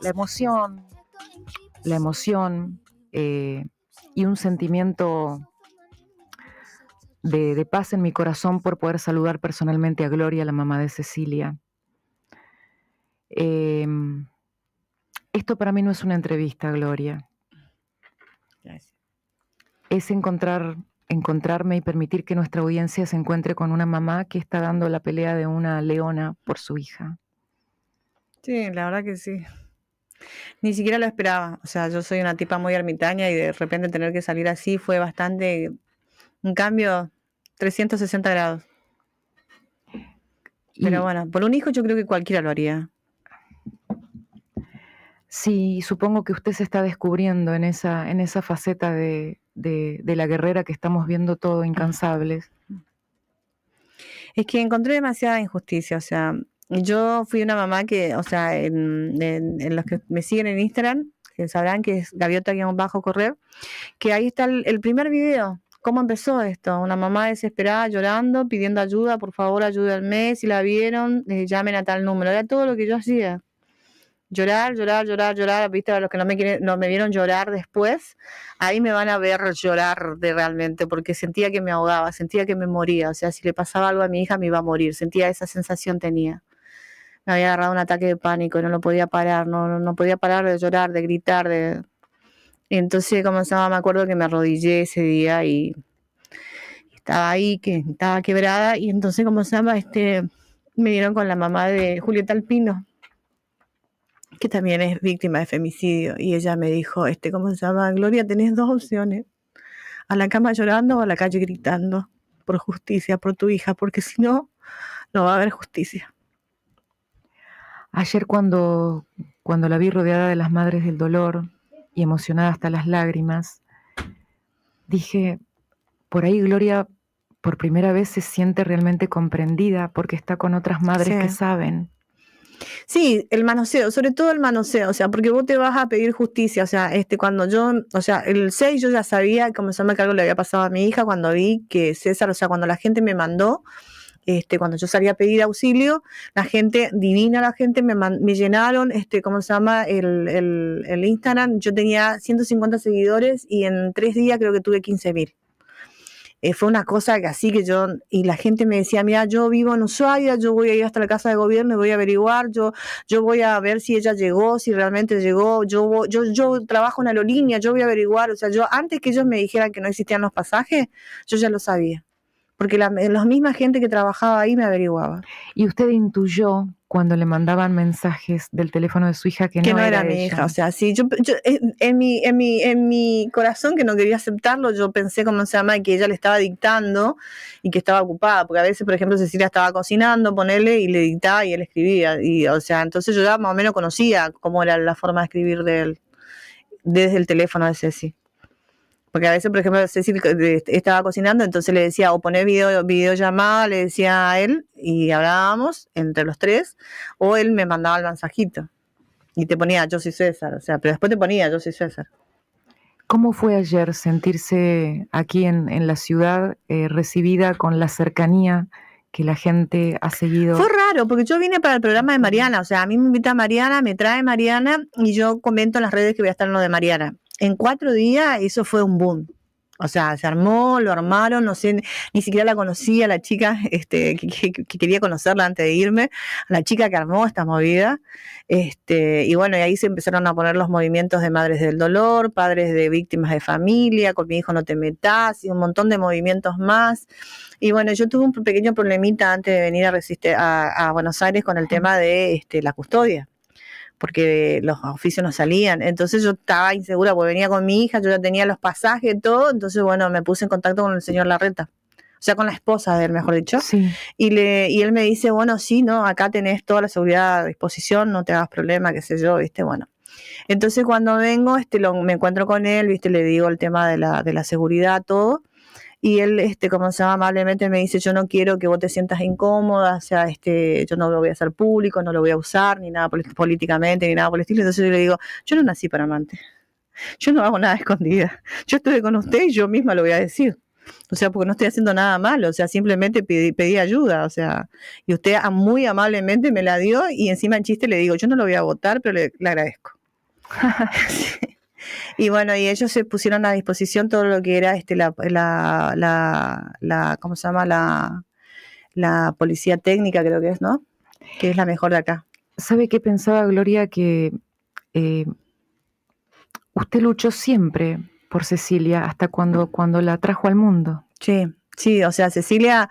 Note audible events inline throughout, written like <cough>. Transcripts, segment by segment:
la emoción, la emoción eh, y un sentimiento de, paz en mi corazón por poder saludar personalmente a Gloria, la mamá de Cecilia. Em, esto para mí no es una entrevista, Gloria. Gracias. Es encontrarme y permitir que nuestra audiencia se encuentre con una mamá que está dando la pelea de una leona por su hija. Sí, la verdad que sí. Ni siquiera lo esperaba. O sea, yo soy una tipa muy ermitaña y de repente tener que salir así fue bastante un cambio 360 grados. Pero bueno, por un hijo yo creo que cualquiera lo haría. Sí, supongo que usted se está descubriendo en esa, en esa faceta de, de la guerrera que estamos viendo todo incansables. Es que encontré demasiada injusticia, o sea, yo fui una mamá que, o sea, en, los que me siguen en Instagram, que sabrán que es gaviota-correr, bajo que ahí está el, primer video. ¿Cómo empezó esto? Una mamá desesperada, llorando, pidiendo ayuda, por favor, ayúdenme, si la vieron, eh, llamen a tal número. Era todo lo que yo hacía. Llorar, llorar, llorar, llorar. Viste, a los que no me, no me vieron llorar después, ahí me van a ver llorar de realmente, porque sentía que me ahogaba, sentía que me moría. O sea, si le pasaba algo a mi hija, me iba a morir. Sentía esa sensación tenía me había agarrado un ataque de pánico, no lo podía parar, no, no podía parar de llorar, de gritar, de... como se llama, me acuerdo que me arrodillé ese día y, estaba ahí, que estaba quebrada, y entonces llama este, me dieron con la mamá de Julieta Alpino, que también es víctima de femicidio, y ella me dijo, este, ¿cómo se llama? Gloria, tenés dos opciones, a la cama llorando o a la calle gritando por justicia, por tu hija, porque si no, no va a haber justicia. Ayer cuando, cuando la vi rodeada de las madres del dolor y emocionada hasta las lágrimas, dije, por ahí Gloria por primera vez se siente realmente comprendida porque está con otras madres que saben. Sí, el manoseo, sobre todo el manoseo, o sea, porque vos te vas a pedir justicia, o sea, este, cuando yo, o sea, el 6 yo ya sabía, como se me cargo le había pasado a mi hija cuando vi que César, o sea, cuando la gente me mandó, este, cuando yo salí a pedir auxilio, la gente, divina la gente, me, llenaron, este, ¿cómo se llama? El, Instagram. Yo tenía 150 seguidores y en tres días creo que tuve 15 mil. Eh, fue una cosa que así que yo, y la gente me decía, mira, yo vivo en Ushuaia, yo voy a ir hasta la casa de gobierno y voy a averiguar, yo, yo voy a ver si ella llegó, si realmente llegó, yo, yo, yo trabajo en la aerolínea, yo voy a averiguar, o sea, yo antes que ellos me dijeran que no existían los pasajes, yo ya lo sabía porque eh, la, misma gente que trabajaba ahí me averiguaba. ¿Y usted intuyó cuando le mandaban mensajes del teléfono de su hija que, no, era, mi hija? O sea, sí, yo, eh, en, mi, en, mi, en mi corazón que no quería aceptarlo, yo pensé, como se llama, que ella le estaba dictando y que estaba ocupada, porque a veces, por ejemplo, Cecilia estaba cocinando, ponele, y le dictaba y él escribía. Y, o sea, entonces yo ya más o menos conocía cómo era la forma de escribir de él desde el teléfono de Ceci. Porque a veces, por ejemplo, Cecil estaba cocinando, entonces le decía, o poné video, videollamada, le decía a él, y hablábamos entre los tres, o él me mandaba el mensajito. Y te ponía, yo soy César, o sea, pero después te ponía, yo soy César. ¿Cómo fue ayer sentirse aquí en, la ciudad eh, recibida con la cercanía que la gente ha seguido? Fue raro, porque yo vine para el programa de Mariana, o sea, a mí me invita Mariana, me trae Mariana y yo comento en las redes que voy a estar en lo de Mariana en cuatro días eso fue un boom. O sea, se armó, lo armaron, no sé, ni siquiera la conocía la chica este, que, quería conocerla antes de irme, la chica que armó esta movida. Este, y bueno, y ahí se empezaron a poner los movimientos de madres del dolor, padres de víctimas de familia, con mi hijo no te metas, y un montón de movimientos más. Y bueno, yo tuve un pequeño problemita antes de venir a, Buenos Aires con el tema de este, la custodia porque los oficios no salían. Entonces yo estaba insegura porque venía con mi hija, yo ya tenía los pasajes, todo. Entonces, bueno, me puse en contacto con el señor Larreta, o sea, con la esposa de él, mejor dicho. Sí. Y, le, y él me dice, bueno, sí, no, acá tenés toda la seguridad a disposición, no te hagas problema, qué sé yo, viste, bueno. Entonces cuando vengo, este, lo, me encuentro con él, viste, le digo el tema de la, de la seguridad, todo y él, este, como se llama amablemente, me dice, yo no quiero que vos te sientas incómoda, o sea, este, yo no lo voy a hacer público, no lo voy a usar, ni nada políticamente, ni nada por el estilo. Entonces yo le digo, yo no nací para amante, yo no hago nada escondida, yo estuve con usted y yo misma lo voy a decir. O sea, porque no estoy haciendo nada malo, o sea, simplemente pedí, ayuda, o sea, y usted muy amablemente me la dio y encima en chiste le digo, yo no lo voy a votar, pero le, le agradezco. <laughs> <laughs> sí. Y bueno, y ellos se pusieron a disposición todo lo que era este la, la, la, ¿cómo se llama? La, policía técnica, creo que es, ¿no? Que es la mejor de acá. ¿Sabe qué pensaba Gloria? Que eh, usted luchó siempre por Cecilia hasta cuando, cuando la trajo al mundo. Sí. Sí, o sea, Cecilia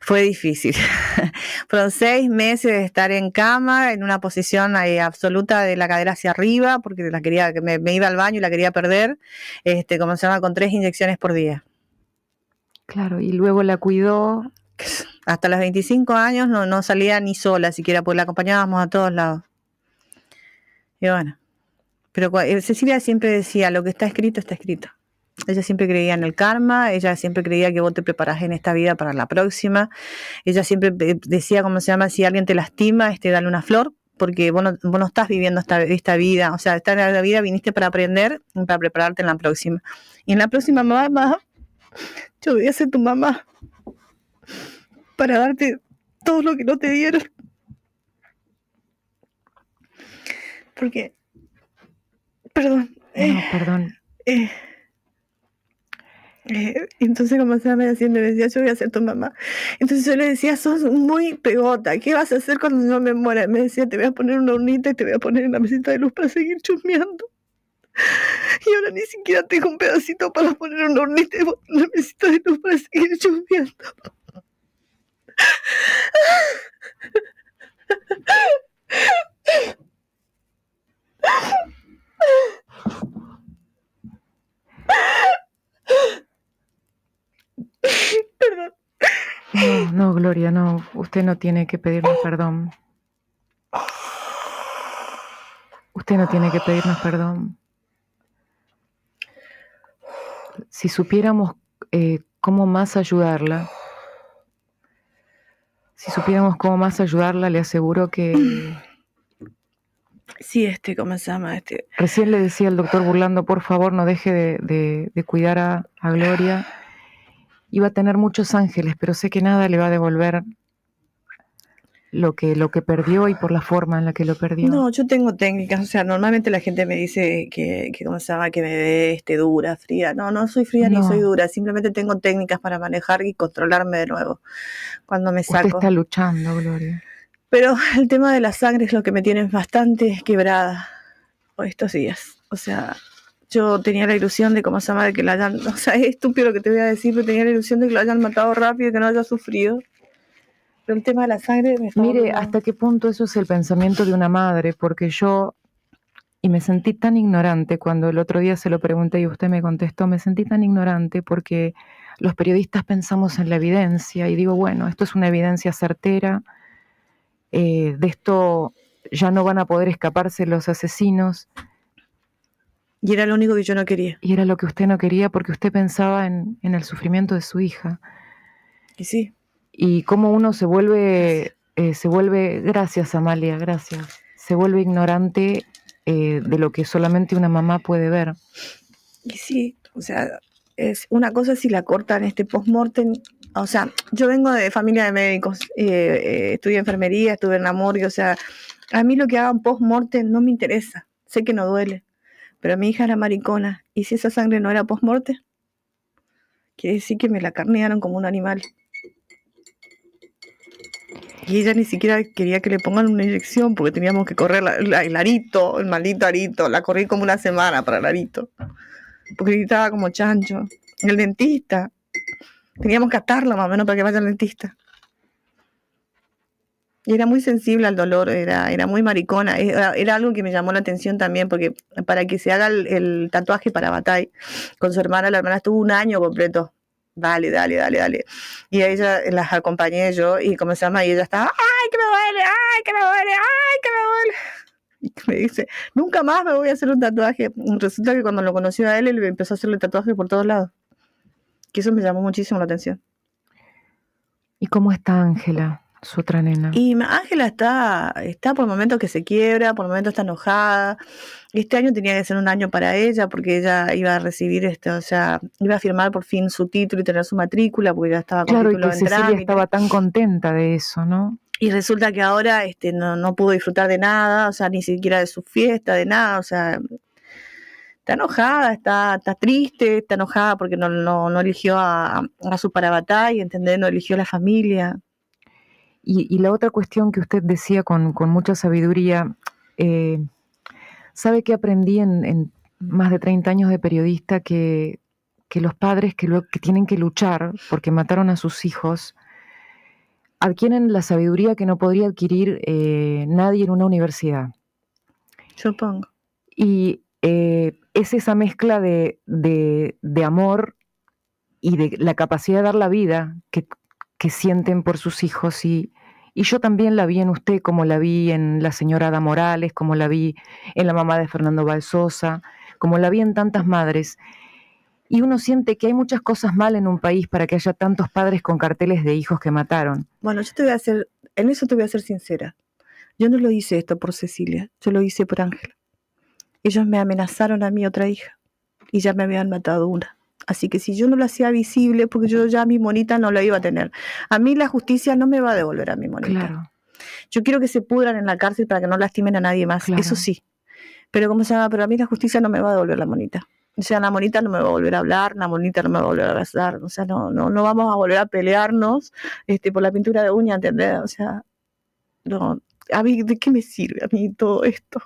fue difícil. <laughs> Fueron seis meses de estar en cama, en una posición eh, absoluta de la cadera hacia arriba, porque la quería, me, me iba al baño y la quería perder, este, con tres inyecciones por día. Claro, y luego la cuidó. <laughs> Hasta los 25 años no, no salía ni sola siquiera, porque la acompañábamos a todos lados. Y bueno, pero eh, Cecilia siempre decía, lo que está escrito está escrito. Ella siempre creía en el karma, ella siempre creía que vos te preparás en esta vida para la próxima. Ella siempre eh, decía, ¿cómo se llama? Si alguien te lastima, este, dale una flor, porque vos no, estás viviendo esta, vida. O sea, esta la vida viniste para aprender, para prepararte en la próxima. Y en la próxima, mamá, yo voy a ser tu mamá para darte todo lo que no te dieron. Porque, perdón. Eh, perdón. Eh, <laughs> entonces comenzaba a me decía, yo voy a ser tu mamá. Entonces yo le decía, sos muy pegota, ¿qué vas a hacer cuando no me muera? Me decía, te voy a poner una hornita y te voy a poner una mesita de luz para seguir chusmeando. Y ahora ni siquiera tengo un pedacito para poner una hornita y una mesita de luz para seguir chusmeando. <laughs> <laughs> Perdón. No, no, Gloria, no. Usted no tiene que pedirnos oh. perdón. Usted no tiene que pedirnos perdón. Si supiéramos eh, cómo más ayudarla, si supiéramos cómo más ayudarla, le aseguro que... <clears throat> Sí, este, ¿cómo se llama? Este? Recién le decía al doctor burlando, por favor, no deje de, cuidar a, a Gloria iba a tener muchos ángeles, pero sé que nada le va a devolver lo que, lo que perdió y por la forma en la que lo perdió. No, yo tengo técnicas, o sea, normalmente la gente me dice que, que ¿cómo se llama? Que me ve este, dura, fría. No, no soy fría ni soy dura, simplemente tengo técnicas para manejar y controlarme de nuevo cuando me saco. Usted está luchando, Gloria. Pero <laughs> el tema de la sangre es lo que me tiene bastante quebrada estos días. O sea, yo tenía la ilusión de cómo se llama, de que la hayan, <laughs> o sea, estúpido lo que te voy a decir, pero tenía la ilusión de que lo hayan matado rápido que no haya sufrido. Pero el tema de la sangre Mire, hasta qué punto eso es el pensamiento de una madre, porque yo, y me sentí tan ignorante cuando el otro día se lo pregunté y usted me contestó, me sentí tan ignorante porque los periodistas pensamos en la evidencia y digo, bueno, esto es una evidencia certera, eh, de esto ya no van a poder escaparse los asesinos. Y era lo único que yo no quería. Y era lo que usted no quería porque usted pensaba en, el sufrimiento de su hija. Y sí. Y cómo uno se vuelve, eh, se vuelve, gracias Amalia, gracias, se vuelve ignorante eh, de lo que solamente una mamá puede ver. Y sí, o sea, es una cosa si la cortan este post-mortem. O sea, yo vengo de familia de médicos, eh, estudié enfermería, estuve en la morgue, o sea, a mí lo que hagan post-mortem no me interesa, sé que no duele, pero mi hija era maricona, y si esa sangre no era post-morte, quiere decir que me la carnearon como un animal. Y ella ni siquiera quería que le pongan una inyección porque teníamos que correr el arito, el maldito arito. La corrí como una semana para el arito. Porque gritaba como chancho. El dentista. Teníamos que atarla más o menos para que vaya al dentista. Era muy sensible al dolor, era, era muy maricona. Era, algo que me llamó la atención también, porque para que se haga el, tatuaje para Batay, con su hermana, la hermana estuvo un año completo. Dale, dale, dale, dale. Y a ella eh, las acompañé yo, y como se llama, y ella estaba, ¡ay, que me duele! ¡ay, que me duele! ¡ay, que me duele! Y me dice, nunca más me voy a hacer un tatuaje. Resulta que cuando lo conoció a él, él empezó a hacerle tatuajes por todos lados. Que eso me llamó muchísimo la atención. ¿Y cómo está Ángela? su otra nena. Y Ángela está, está por momentos que se quiebra, por momentos está enojada. Este año tenía que ser un año para ella porque ella iba a recibir este, o sea, iba a firmar por fin su título y tener su matrícula porque ya estaba con claro, título y que estaba tan contenta de eso, ¿no? Y resulta que ahora este, no, pudo disfrutar de nada, o sea, ni siquiera de su fiesta, de nada, o sea, está enojada, está, triste, está enojada porque no, no, eligió a, su parabatá y entender, no eligió a la familia. Y, la otra cuestión que usted decía con, mucha sabiduría, eh, sabe qué aprendí en, más de 30 años de periodista que, los padres que, que tienen que luchar porque mataron a sus hijos, adquieren la sabiduría que no podría adquirir eh, nadie en una universidad. Supongo. Y eh, es esa mezcla de, amor y de la capacidad de dar la vida que, que sienten por sus hijos y, y yo también la vi en usted, como la vi en la señora Ada Morales, como la vi en la mamá de Fernando Balsosa, como la vi en tantas madres. Y uno siente que hay muchas cosas mal en un país para que haya tantos padres con carteles de hijos que mataron. Bueno, yo te voy a hacer, en eso te voy a ser sincera. Yo no lo hice esto por Cecilia, yo lo hice por Ángel. Ellos me amenazaron a mí otra hija y ya me habían matado una. Así que si yo no lo hacía visible, porque yo ya mi monita no la iba a tener. A mí la justicia no me va a devolver a mi monita. Yo quiero que se pudran en la cárcel para que no lastimen a nadie más. Eso sí. Pero ¿cómo se llama? Pero a mí la justicia no me va a devolver la monita. O sea, la monita no me va a volver a hablar, la monita no me va a volver a abrazar, o sea, no, no, no vamos a volver a pelearnos este, por la pintura de uña, ¿entendés? O sea, no, a mí, ¿de qué me sirve a mí todo esto?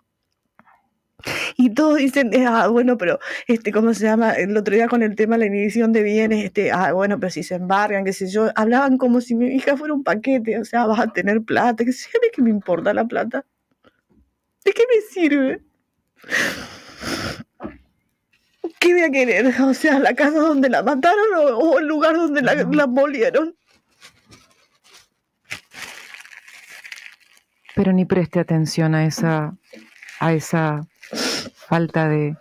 Y todos dicen, ah, bueno, pero, este, ¿cómo se llama? El otro día con el tema de la inhibición de bienes, este, ah, bueno, pero si se embargan, qué sé yo, hablaban como si mi hija fuera un paquete, o sea, vas a tener plata, qué sé ¿de qué me importa la plata? ¿De qué me sirve? ¿Qué voy a querer? O sea, la casa donde la mataron o, el lugar donde la, molieron. Pero ni preste atención a esa, a esa falta de,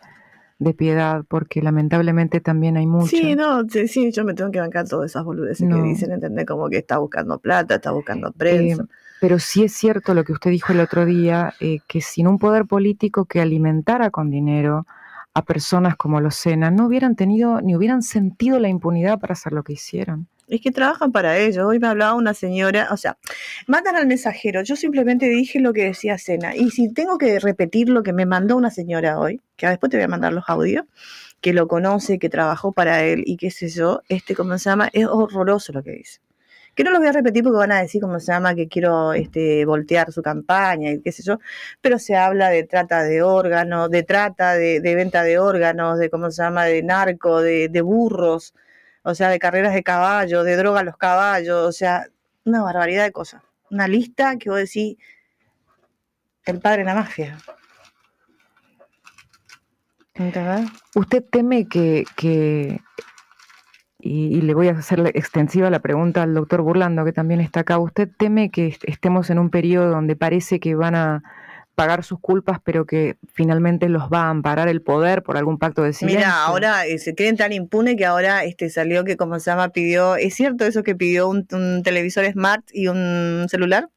de piedad, porque lamentablemente también hay mucho. Sí, yo me tengo que bancar todas esas boludeces que dicen, entender como que está buscando plata, está buscando eh, prensa. pero sí es cierto lo que usted dijo el otro día, eh, que sin un poder político que alimentara con dinero a personas como los Sena, no hubieran tenido ni hubieran sentido la impunidad para hacer lo que hicieron es que trabajan para ellos. Hoy me hablaba una señora, o sea, mandan al mensajero. Yo simplemente dije lo que decía Sena Y si tengo que repetir lo que me mandó una señora hoy, que después te voy a mandar los audios, que lo conoce, que trabajó para él y qué sé yo, este, ¿cómo se llama? Es horroroso lo que dice. Que no lo voy a repetir porque van a decir, ¿cómo se llama? Que quiero este, voltear su campaña y qué sé yo. Pero se habla de trata de órganos, de trata, de, venta de órganos, de, ¿cómo se llama? De narco, de, de burros o sea, de carreras de caballo, de droga a los caballos, o sea, una barbaridad de cosas. Una lista que vos decís, el padre de la mafia. ¿Usted teme que, y, y, le voy a hacer extensiva la pregunta al doctor Burlando, que también está acá, ¿usted teme que estemos en un periodo donde parece que van a pagar sus culpas, pero que finalmente los va a amparar el poder por algún pacto de silencio. Mira, ahora se creen tan impune que ahora este salió que como se llama pidió, ¿es cierto eso que pidió un, televisor smart y un celular?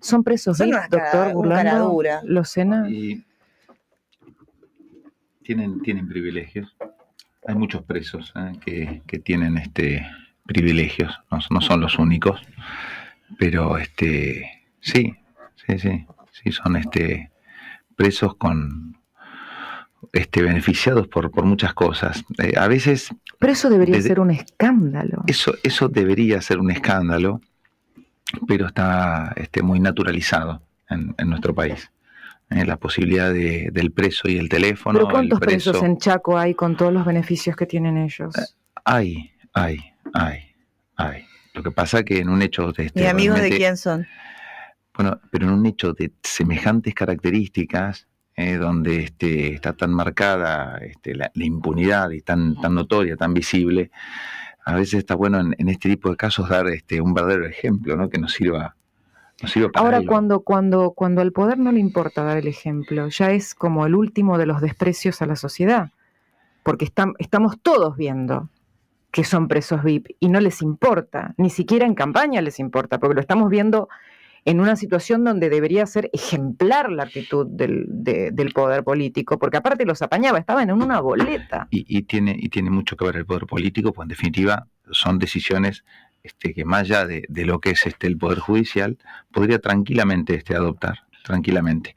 Son presos, doctor, los cena. tienen, tienen privilegios. Hay muchos presos ¿eh? que, tienen este privilegios, no, no, son los únicos, pero este sí, sí, sí y son este, presos con, este, beneficiados por, por muchas cosas. Eh, a veces... Pero eso debería ser un escándalo. Eso, eso debería ser un escándalo, pero está este, muy naturalizado en, en nuestro país. Eh, la posibilidad de, del preso y el teléfono. ¿Pero cuántos presos en Chaco hay con todos los beneficios que tienen ellos? Eh, hay, hay, hay, hay. Lo que pasa que en un hecho... De este, ¿Y amigos de quién son? Bueno, pero en un hecho de semejantes características, eh, donde este, está tan marcada este, la, impunidad y tan, tan notoria, tan visible, a veces está bueno en, este tipo de casos dar este, un verdadero ejemplo, ¿no? Que nos sirva para. Ahora cuando cuando cuando al poder no le importa dar el ejemplo, ya es como el último de los desprecios a la sociedad, porque estamos todos viendo que son presos VIP y no les importa, ni siquiera en campaña les importa, porque lo estamos viendo en una situación donde debería ser ejemplar la actitud del, poder político, porque aparte los apañaba, estaban en una boleta. Y, tiene, y tiene mucho que ver el poder político, pues en definitiva son decisiones este, que más allá de, lo que es este, el Poder Judicial, podría tranquilamente este, adoptar tranquilamente.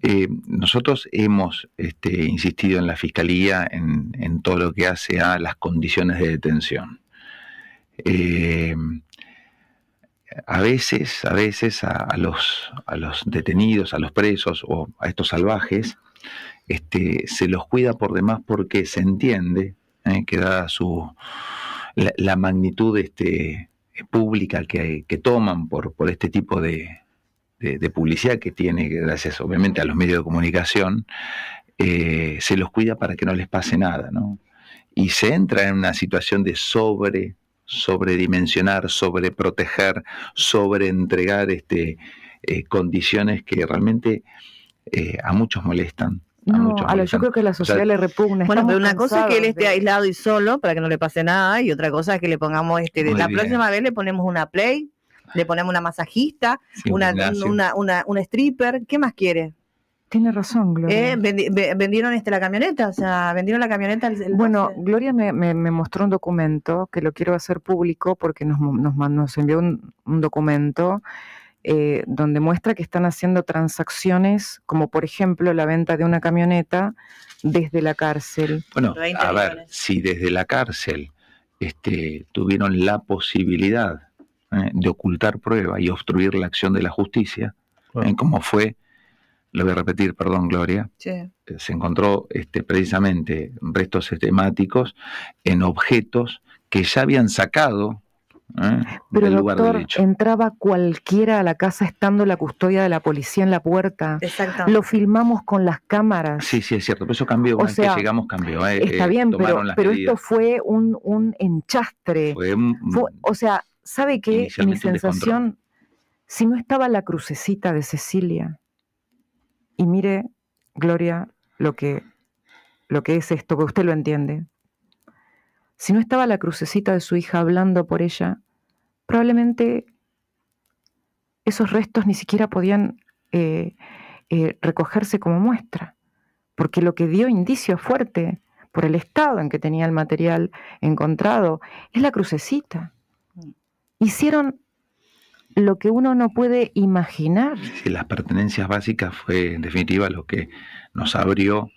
Eh, nosotros hemos insistido en la Fiscalía en, en, todo lo que hace a las condiciones de detención. Eh, a veces, a veces a, los, detenidos, a los presos o a estos salvajes, este, se los cuida por demás porque se entiende eh, que dada su, la, magnitud este, pública que, toman por, este tipo de, publicidad que tiene, gracias obviamente a los medios de comunicación, eh, se los cuida para que no les pase nada, Y se entra en una situación de sobre sobredimensionar, sobreproteger, sobreentregar este, eh, condiciones que realmente eh, a muchos molestan. A muchos a yo creo que la sociedad le repugna. Bueno, pero una cosa es que él esté aislado y solo para que no le pase nada y otra cosa es que le pongamos, este, la próxima vez le ponemos una play, le ponemos una masajista, una stripper, ¿qué más quiere? Tiene razón, Gloria. Eh, vendieron este, la camioneta, o sea, vendieron la camioneta. bueno, Gloria me, me, mostró un documento que lo quiero hacer público porque nos, nos, nos envió un, documento eh, donde muestra que están haciendo transacciones, como por ejemplo la venta de una camioneta desde la cárcel. Bueno, a ver, si desde la cárcel este, tuvieron la posibilidad eh, de ocultar prueba y obstruir la acción de la justicia, en como fue lo voy a repetir, perdón, Gloria, eh, se encontró este, precisamente restos sistemáticos en objetos que ya habían sacado ¿eh? Pero el doctor, entraba cualquiera a la casa estando la custodia de la policía en la puerta. Lo filmamos con las cámaras. Sí, sí, es cierto, pero eso cambió, llegamos cambió. ¿eh? está bien, pero, esto fue un, un enchastre. o sea, ¿sabe qué? Mi sensación, si no estaba la crucecita de Cecilia, y mire, Gloria, lo que, lo que es esto, que usted lo entiende. Si no estaba la crucecita de su hija hablando por ella, probablemente esos restos ni siquiera podían eh, eh, recogerse como muestra, porque lo que dio indicio fuerte por el estado en que tenía el material encontrado es la crucecita. Mm. Hicieron lo que uno no puede imaginar. las pertenencias básicas fue en definitiva lo que nos abrió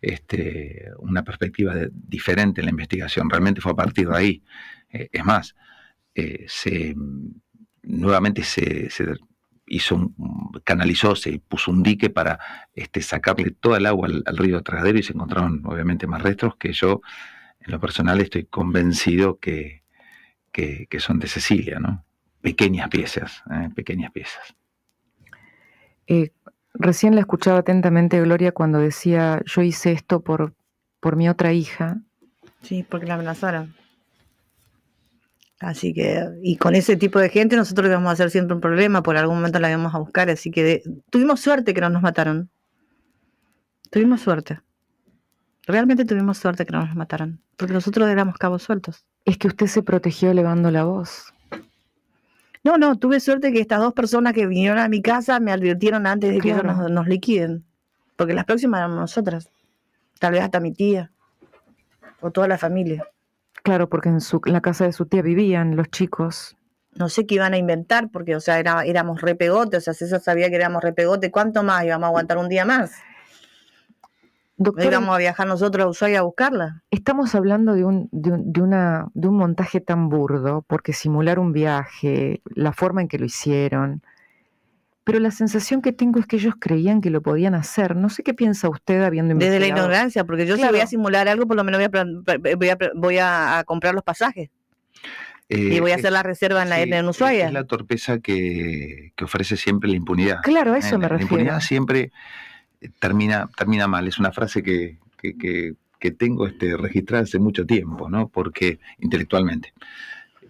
este, una perspectiva diferente en la investigación. Realmente fue a partir de ahí. Eh, es más, eh, nuevamente se, hizo canalizó, se puso un dique para este, sacarle toda el agua al, río Trasdero y se encontraron obviamente más restos que yo, en lo personal, estoy convencido que son de Cecilia, ¿no? pequeñas piezas, ¿eh? pequeñas piezas. Eh, recién la escuchaba atentamente Gloria cuando decía, yo hice esto por, por mi otra hija. Sí, porque la amenazaron. Así que, y con ese tipo de gente nosotros íbamos a hacer siempre un problema, por algún momento la íbamos a buscar, así que tuvimos suerte que no nos mataron. Tuvimos suerte. Realmente tuvimos suerte que no nos mataron, porque nosotros éramos cabos sueltos. Es que usted se protegió elevando la voz. No, no, tuve suerte que estas dos personas que vinieron a mi casa me advirtieron antes de que nos, liquiden. Porque las próximas eran nosotras. Tal vez hasta mi tía. O toda la familia. Claro, porque en, su, la casa de su tía vivían los chicos. No sé qué iban a inventar, porque, o sea, era, éramos repegote, o sea, César sabía que éramos repegote, ¿cuánto más íbamos a aguantar un día más? Doctor, íbamos a viajar nosotros a Ushuaia a buscarla. Estamos hablando de un, de, una, de un montaje tan burdo, porque simular un viaje, la forma en que lo hicieron, pero la sensación que tengo es que ellos creían que lo podían hacer. No sé qué piensa usted habiendo investigado. Desde la ignorancia, porque yo sabía voy a simular algo, por lo menos voy a, voy a, comprar los pasajes. Eh, y voy a hacer la reserva en la en Ushuaia. Es la torpeza que, ofrece siempre la impunidad. Claro, eso eh, me refiero. La impunidad siempre termina, termina mal. Es una frase que, tengo este, registrada hace mucho tiempo, ¿no? Porque, intelectualmente.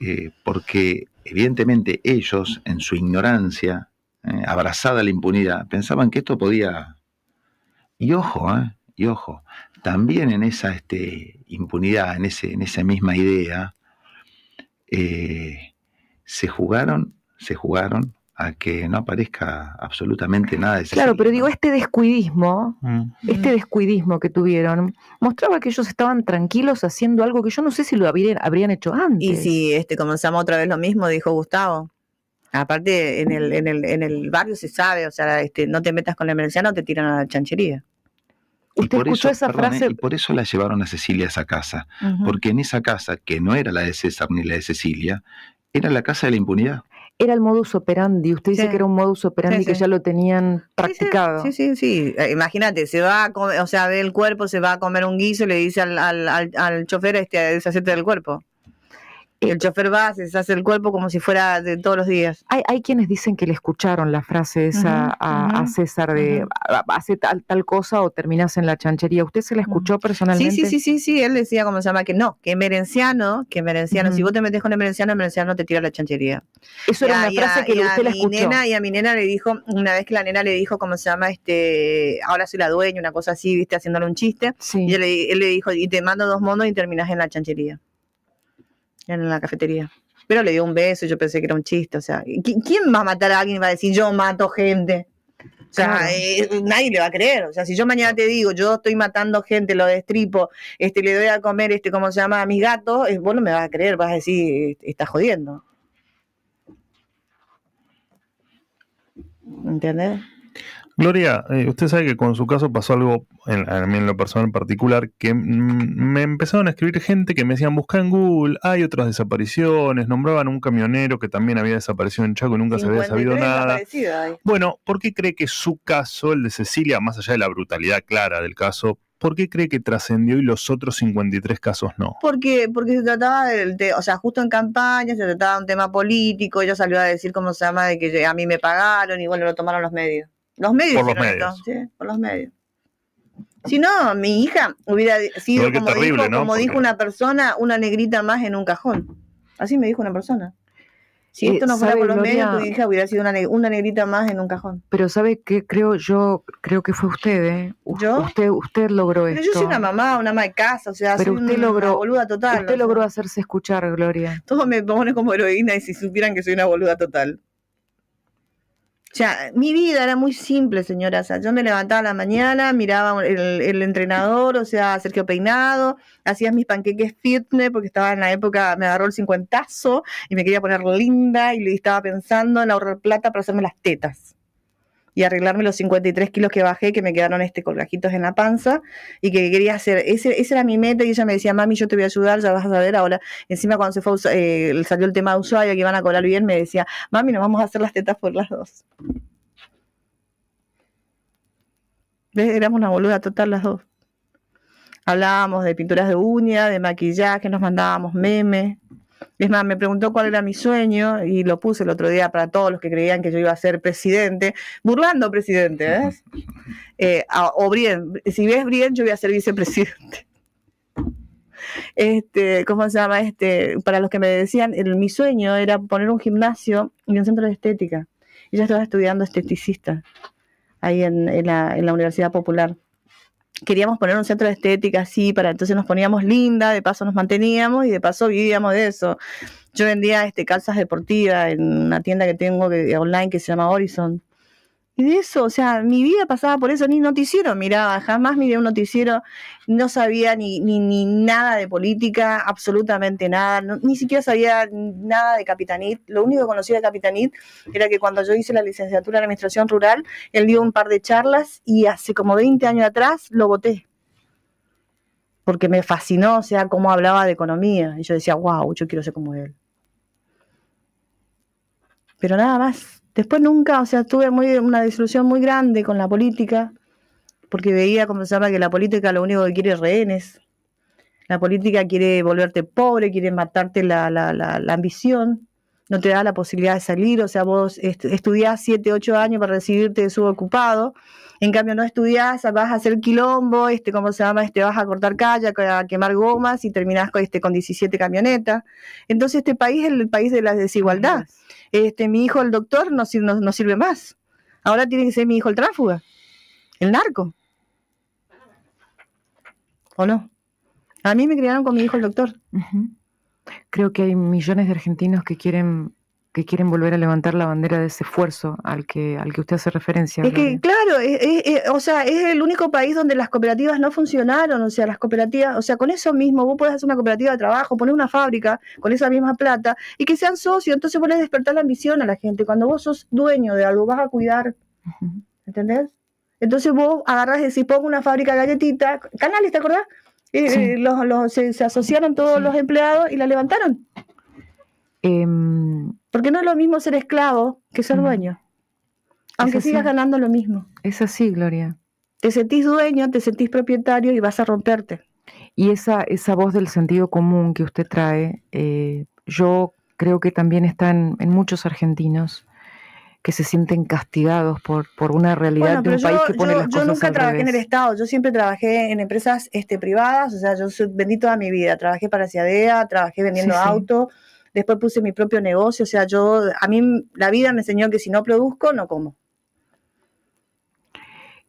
Eh, porque evidentemente ellos, en su ignorancia, eh, abrazada la impunidad, pensaban que esto podía. Y ojo, ¿eh? y ojo, también en esa este, impunidad, en, ese, en esa misma idea, se jugaron, se jugaron a que no aparezca absolutamente nada de Claro, pero digo, este descuidismo, mm. este descuidismo que tuvieron, mostraba que ellos estaban tranquilos haciendo algo que yo no sé si lo habrían, habrían hecho antes. Y si este, comenzamos otra vez lo mismo, dijo Gustavo. Aparte, en el, en el, barrio se sabe, o sea, este, no te metas con la emergencia, no te tiran a la chanchería. Usted por escuchó eso, esa frase. por eso la llevaron a Cecilia a esa casa. Porque en esa casa, que no era la de César ni la de Cecilia, era la casa de la impunidad era el modus operandi. Usted dice que era un modus operandi que ya lo tenían practicado. Sí, sí, sí. Eh, imagínate, se va a comer, o sea, ve el cuerpo, se va a comer un guiso y le dice al, al, al, chofer este, deshacete del cuerpo el chofer va, se hace el cuerpo como si fuera de todos los días. Hay, hay quienes dicen que le escucharon la frase esa a, César de hace tal, tal cosa o terminas en la chanchería. ¿Usted se la mm. escuchó personalmente? Sí, sí, sí, sí, sí. Él decía, cómo se llama? Que no, que merenciano, que merenciano. Si vos te metes con el merenciano, el merenciano te tira la chanchería. Eso era una frase que que usted la escuchó. Nena, y a mi nena le dijo, una vez que la nena le dijo, cómo se llama? este Ahora soy la dueña, una cosa así, viste, haciéndole un chiste. Y él, le dijo, y te mando dos monos y terminas en la chanchería en la cafetería. Pero le dio un beso y yo pensé que era un chiste. O sea, ¿quién va a matar a alguien y va a decir yo mato gente? O sea, eh, nadie le va a creer. O sea, si yo mañana te digo, yo estoy matando gente, lo destripo, este, le doy a comer, este, ¿cómo se llama? A mis gatos, bueno eh, vos no me vas a creer, vas a decir, estás jodiendo. ¿Entendés? Gloria, eh, usted sabe que con su caso pasó algo, en, a mí en lo personal en particular, que mm, me empezaron a escribir gente que me decían, busca en Google, hay otras desapariciones, nombraban un camionero que también había desaparecido en Chaco y nunca se había sabido nada. Bueno, ¿por qué cree que su caso, el de Cecilia, más allá de la brutalidad clara del caso, ¿por qué cree que trascendió y los otros 53 casos no? Porque, porque se trataba del, de, o sea, justo en campaña se trataba de un tema político, ella salió a decir cómo se llama, de que a mí me pagaron y bueno, lo tomaron los medios. Los medios. Por los medios. Si no, mi hija hubiera sido, como, dijo, una persona, una negrita más en un cajón. Así me dijo una persona. Si eh, esto no fuera por los medios, tu hija hubiera sido una, negrita más en un cajón. Pero ¿sabe qué? Creo yo, creo que fue usted, ¿eh? ¿Yo? Usted, usted logró esto. Yo soy una mamá, una ama de casa, o sea, usted una, boluda total. Usted logró hacerse escuchar, Gloria. Todo me ponen como heroína y si supieran que soy una boluda total. O sea, mi vida era muy simple, señora. yo me levantaba a la mañana, miraba el, el entrenador, o sea, Sergio Peinado, hacía mis panqueques fitness porque estaba en la época, me agarró el cincuentazo y me quería poner linda y estaba pensando en ahorrar plata para hacerme las tetas y arreglarme los 53 kilos que bajé, que me quedaron este colgajitos en la panza y que quería hacer, ese, esa era mi meta y ella me decía, mami, yo te voy a ayudar, ya vas a saber ahora. Encima cuando se fue, eh, salió el tema de Ushuaia, que iban a colar bien, me decía, mami, nos vamos a hacer las tetas por las dos. Éramos una boluda total las dos. Hablábamos de pinturas de uña, de maquillaje, nos mandábamos memes. Es más, me preguntó cuál era mi sueño y lo puse el otro día para todos los que creían que yo iba a ser presidente, burlando presidente, ¿ves? <laughs> Eh, o Brien, si ves Brien, yo voy a ser vicepresidente. <laughs> Este, ¿cómo se llama? Este, para los que me decían, el, mi sueño era poner un gimnasio y un centro de estética. Y yo estaba estudiando esteticista ahí en la Universidad Popular queríamos poner un centro de estética así, para entonces nos poníamos linda, de paso nos manteníamos y de paso vivíamos de eso. Yo vendía este, calzas deportivas en una tienda que tengo online que se llama Horizon y de eso, o sea, mi vida pasaba por eso, ni noticiero miraba, jamás miré un noticiero, no sabía ni, ni, nada de política, absolutamente nada, ni siquiera sabía nada de Capitanit, lo único que conocía de Capitanit era que cuando yo hice la licenciatura en Administración Rural, él dio un par de charlas y hace como 20 años atrás lo voté, porque me fascinó, o sea, cómo hablaba de economía, y yo decía, wow, yo quiero ser como él. Pero nada más, Después nunca, o sea, tuve muy, una disolución muy grande con la política, porque veía como se llama que la política lo único que quiere es rehenes. La política quiere volverte pobre, quiere matarte la, la, la, ambición, no te da la posibilidad de salir, o sea, vos estudias estudiás 7, 8 años para recibirte de subocupado, ocupado en cambio, no estudias, vas a hacer quilombo, este, ¿cómo se llama? Este, vas a cortar calle, a quemar gomas y terminás con, este, con 17 camionetas. Entonces, este país es el país de la desigualdad. Este, mi hijo, el doctor, no, sirve más. Ahora tiene que ser mi hijo el tráfuga, el narco. ¿O no? A mí me criaron con mi hijo el doctor. Creo que hay millones de argentinos que quieren que quieren volver a levantar la bandera de ese esfuerzo al que, al que usted hace referencia. Es que, claro, es, o sea, es el único país donde las cooperativas no funcionaron, o sea, las cooperativas, o sea, con eso mismo, vos podés hacer una cooperativa de trabajo, poner una fábrica con esa misma plata y que sean socios, entonces podés despertar la ambición a la gente. Cuando vos sos dueño de algo, vas a cuidar, ¿entendés? Entonces vos agarras y decís, pongo una fábrica de galletitas, canales, ¿te acordás? Eh, eh, los, se, asociaron todos los empleados y la levantaron. Em, Porque no es lo mismo ser esclavo que ser dueño, aunque sigas ganando lo mismo. Es así, Gloria. Te sentís dueño, te sentís propietario y vas a romperte. Y esa, esa voz del sentido común que usted trae, eh, yo creo que también está en, muchos argentinos que se sienten castigados por, por una realidad de un país que pone las Yo nunca trabajé en el Estado, yo siempre trabajé en empresas este, privadas, o sea, yo vendí toda mi vida, trabajé para Ciadea, trabajé vendiendo auto autos después puse mi propio negocio, o sea, yo, a mí la vida me enseñó que si no produzco, no como.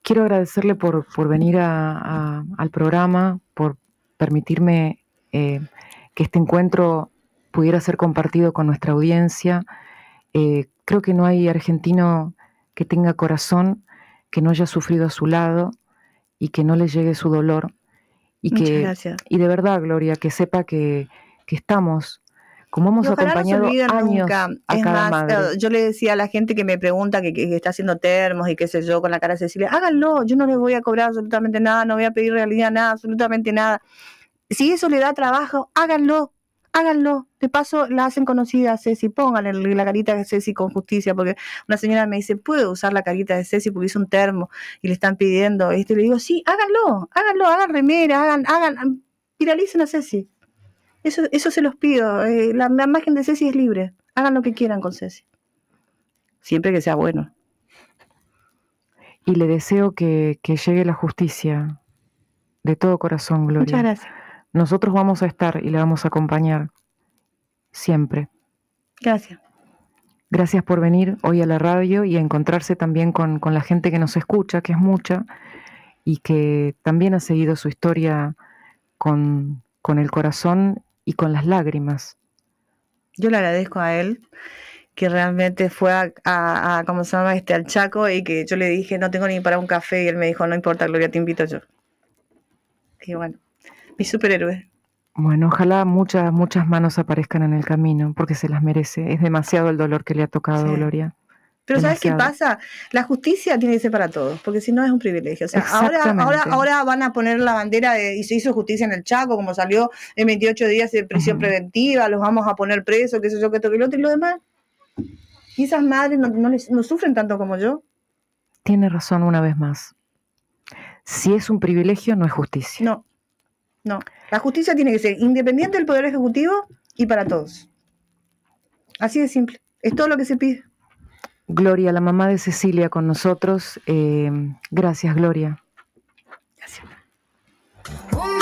Quiero agradecerle por, por venir al programa, por permitirme eh, que este encuentro pudiera ser compartido con nuestra audiencia. Eh, creo que no hay argentino que tenga corazón, que no haya sufrido a su lado y que no le llegue su dolor. Y que, Y de verdad, Gloria, que sepa que, que estamos como hemos acompañado no años nunca. es más, yo le decía a la gente que me pregunta que, está haciendo termos y qué sé yo con la cara de Cecilia, háganlo, yo no les voy a cobrar absolutamente nada, no voy a pedir realidad nada, absolutamente nada. Si eso le da trabajo, háganlo, háganlo. De paso, la hacen conocida a Ceci, pónganle la carita de Ceci con justicia, porque una señora me dice, ¿puedo usar la carita de Ceci porque hizo un termo y le están pidiendo Y le digo, sí, háganlo, háganlo, hagan remera, hagan, hagan, viralicen a Ceci. Eso, se los pido. Eh, la, imagen de Ceci es libre. Hagan lo que quieran con Ceci. Siempre que sea bueno. Y le deseo que, llegue la justicia. De todo corazón, Gloria. Muchas gracias. Nosotros vamos a estar y le vamos a acompañar. Siempre. Gracias. Gracias por venir hoy a la radio y encontrarse también con, con, la gente que nos escucha, que es mucha, y que también ha seguido su historia con, con el corazón y con las lágrimas. Yo le agradezco a él que realmente fue a, se llama? Este, al Chaco y que yo le dije, no tengo ni para un café y él me dijo, no importa, Gloria, te invito yo. Y bueno, mi superhéroe. Bueno, ojalá muchas, muchas manos aparezcan en el camino porque se las merece. Es demasiado el dolor que le ha tocado, Gloria. Pero ¿sabes qué pasa? La justicia tiene que ser para todos, porque si no es un privilegio. O sea, ahora, ahora, ahora van a poner la bandera de y se hizo justicia en el Chaco, como salió en 28 días de prisión preventiva, los vamos a poner presos, qué eso yo, qué toque el otro y lo demás. Y esas madres no, no sufren tanto como yo. Tiene razón una vez más. Si es un privilegio, no es justicia. No, no. La justicia tiene que ser independiente del Poder Ejecutivo y para todos. Así de simple. Es todo lo que se pide. Gloria, la mamá de Cecilia, con nosotros. Eh, gracias, Gloria. Gracias.